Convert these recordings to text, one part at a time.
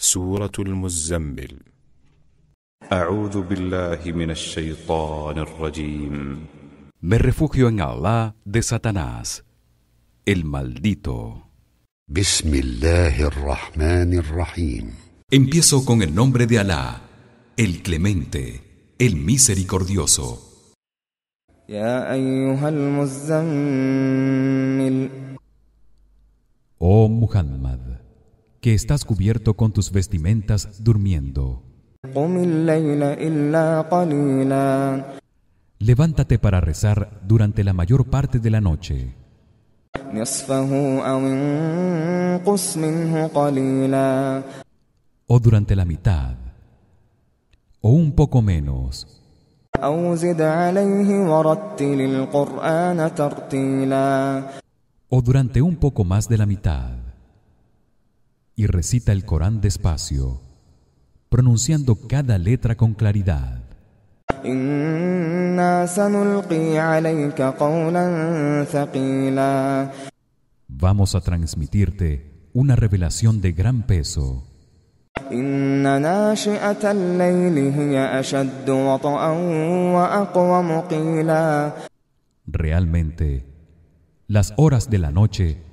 سورة المزمل أعوذ بالله من الشيطان Me refugio en Allah de Satanás, el maldito. بسم الله الرحمن Empiezo con el nombre de Allah, el clemente, el misericordioso. Ya أيها المزمل Oh Muhammad que estás cubierto con tus vestimentas durmiendo. Levántate para rezar durante la mayor parte de la noche. O durante la mitad. O un poco menos. O durante un poco más de la mitad y recita el Corán despacio, pronunciando cada letra con claridad. Vamos a transmitirte una revelación de gran peso. Realmente, las horas de la noche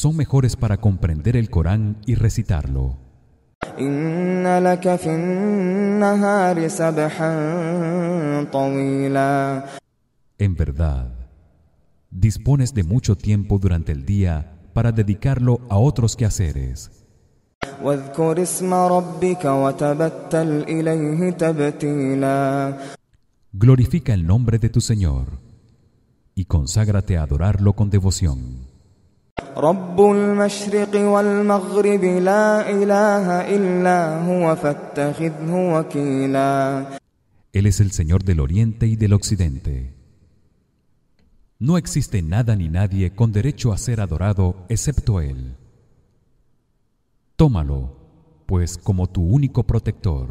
son mejores para comprender el Corán y recitarlo. En verdad, dispones de mucho tiempo durante el día para dedicarlo a otros quehaceres. Glorifica el nombre de tu Señor y conságrate a adorarlo con devoción. Él es el Señor del Oriente y del Occidente. No existe nada ni nadie con derecho a ser adorado excepto Él. Tómalo, pues, como tu único protector.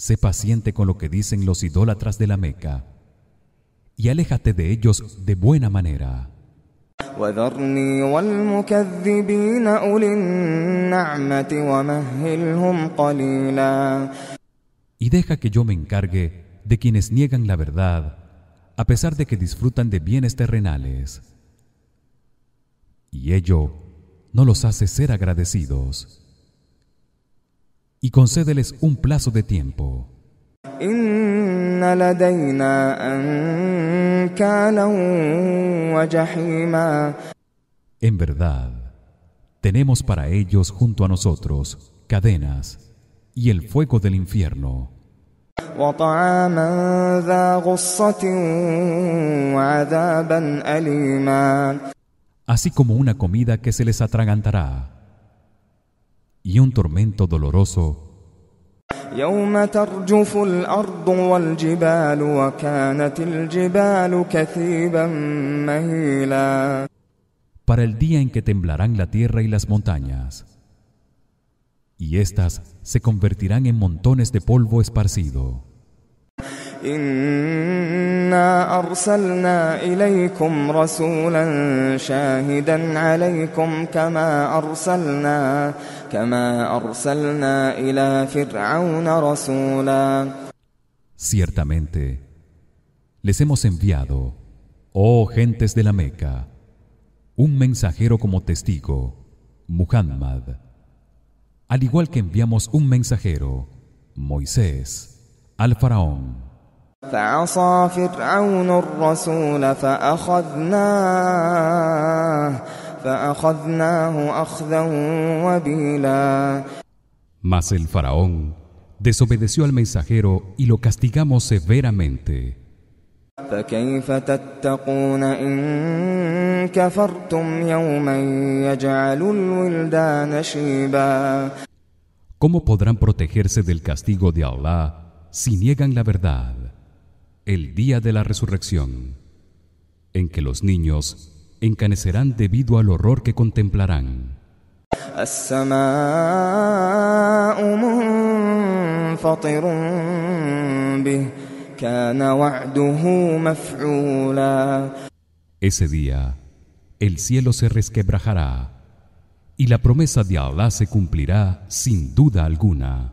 Sé paciente con lo que dicen los idólatras de la Meca y aléjate de ellos de buena manera. Y deja que yo me encargue de quienes niegan la verdad, a pesar de que disfrutan de bienes terrenales. Y ello no los hace ser agradecidos y concédeles un plazo de tiempo. En verdad, tenemos para ellos junto a nosotros cadenas y el fuego del infierno. Así como una comida que se les atragantará y un tormento doloroso Para el día en que temblarán la tierra y las montañas y estas se convertirán en montones de polvo esparcido Ciertamente les hemos enviado oh gentes de la Meca un mensajero como testigo Muhammad al igual que enviamos un mensajero Moisés al faraón mas el faraón desobedeció al mensajero y lo castigamos severamente. ¿Cómo podrán protegerse del castigo de Allah si niegan la verdad? el día de la resurrección, en que los niños encanecerán debido al horror que contemplarán. Ese día el cielo se resquebrajará y la promesa de Allah se cumplirá sin duda alguna.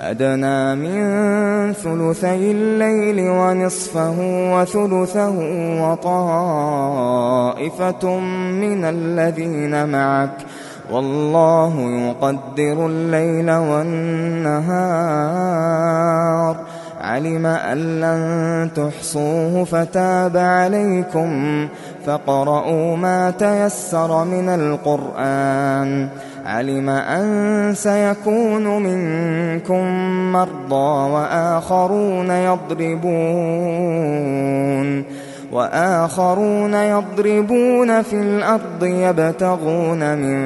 أدنى من ثلثي الليل ونصفه وثلثه وطائفة من الذين معك والله يقدر الليل والنهار علم أن لن تحصوه فتاب عليكم فقرؤوا ما تيسر من القرآن علم أن سيكون منكم مرضى وآخرون يضربون وآخرون يضربون في الأرض يبتغون من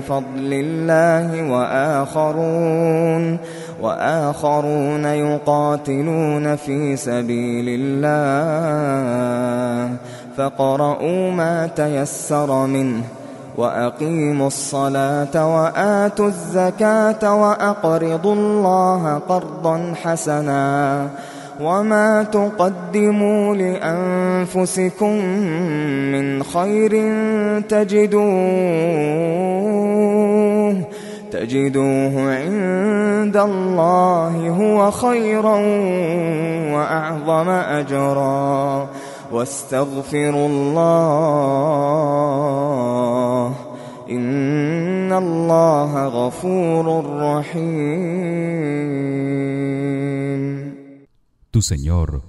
فضل الله وآخرون وآخرون يقاتلون في سبيل الله فقرؤوا ما تيسر منه وأقيموا الصلاة وآتوا الزكاة وأقرضوا الله قرضا حسناً وما تقدموا لأنفسكم من خير تجدوه تجدوه عند الله هو خيرا وأعظم أجرا واستغفروا الله إن الله غفور رحيم Tu Señor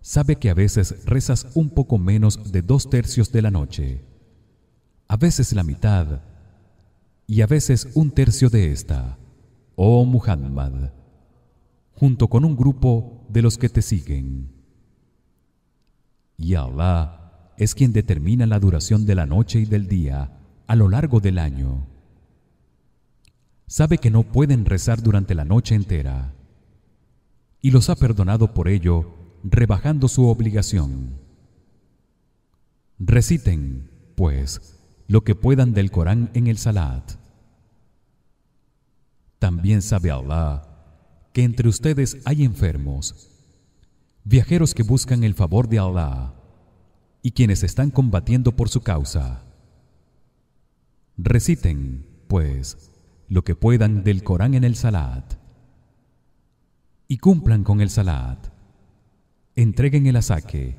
sabe que a veces rezas un poco menos de dos tercios de la noche, a veces la mitad y a veces un tercio de esta, oh Muhammad, junto con un grupo de los que te siguen. Y Allah es quien determina la duración de la noche y del día a lo largo del año. Sabe que no pueden rezar durante la noche entera y los ha perdonado por ello rebajando su obligación reciten pues lo que puedan del Corán en el salat también sabe Allah que entre ustedes hay enfermos viajeros que buscan el favor de Allah y quienes están combatiendo por su causa reciten pues lo que puedan del Corán en el salat y cumplan con el salat. Entreguen el asaque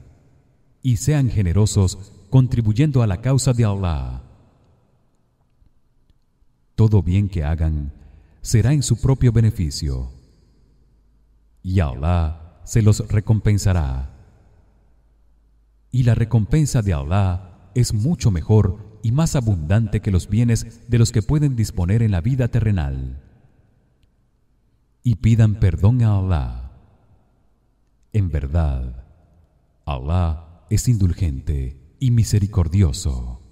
y sean generosos contribuyendo a la causa de Allah. Todo bien que hagan será en su propio beneficio y Allah se los recompensará. Y la recompensa de Allah es mucho mejor y más abundante que los bienes de los que pueden disponer en la vida terrenal y pidan perdón a Alá. En verdad, Allah es indulgente y misericordioso.